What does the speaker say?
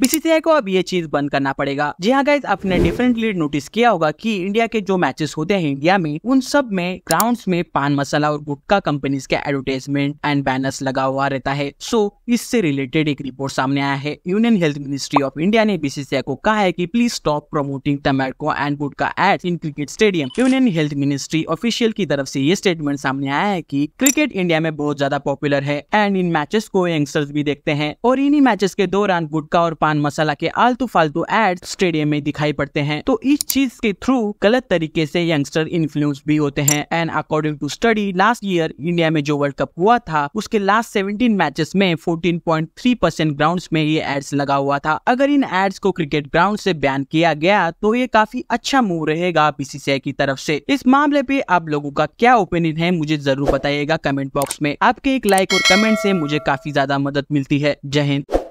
BCCI को अब ये चीज बंद करना पड़ेगा जी हाँ गाइज आपने डिफरेंटली नोटिस किया होगा कि इंडिया के जो मैचेस होते हैं इंडिया में उन सब में ग्राउंड्स में पान मसाला और गुटका कंपनीज के एडवर्टाइजमेंट एंड बैनर्स लगा हुआ रहता है सो so, इससे रिलेटेड एक रिपोर्ट सामने आया है union health ministry of India ने बीसीसीआई को कहा है की please stop promoting tomato and gutka ad in cricket stadium union health ministry official की तरफ से ये स्टेटमेंट सामने आया है की क्रिकेट इंडिया में बहुत ज्यादा पॉपुलर है एंड इन मैचेस को यंगस्टर्स भी देखते हैं और इन्हीं मैचेस के दौरान गुटका और पान मसाला के आलतू फालतू एड स्टेडियम में दिखाई पड़ते हैं तो इस चीज के थ्रू गलत तरीके से यंगस्टर इन्फ्लुएंस भी होते हैं and according to study last year India में जो वर्ल्ड कप हुआ था उसके लास्ट सेवनटीन मैचेस में fourteen point three percent ground में ये एड्स लगा हुआ था अगर इन एड्स को क्रिकेट ग्राउंड से बैन किया गया तो ये काफी अच्छा मूव रहेगा बीसीसीआई की तरफ से इस मामले पे आप लोगों का क्या ओपिनियन है मुझे जरूर बताइएगा कमेंट बॉक्स में आपके एक लाइक और कमेंट से मुझे काफी ज्यादा मदद मिलती है जय हिंद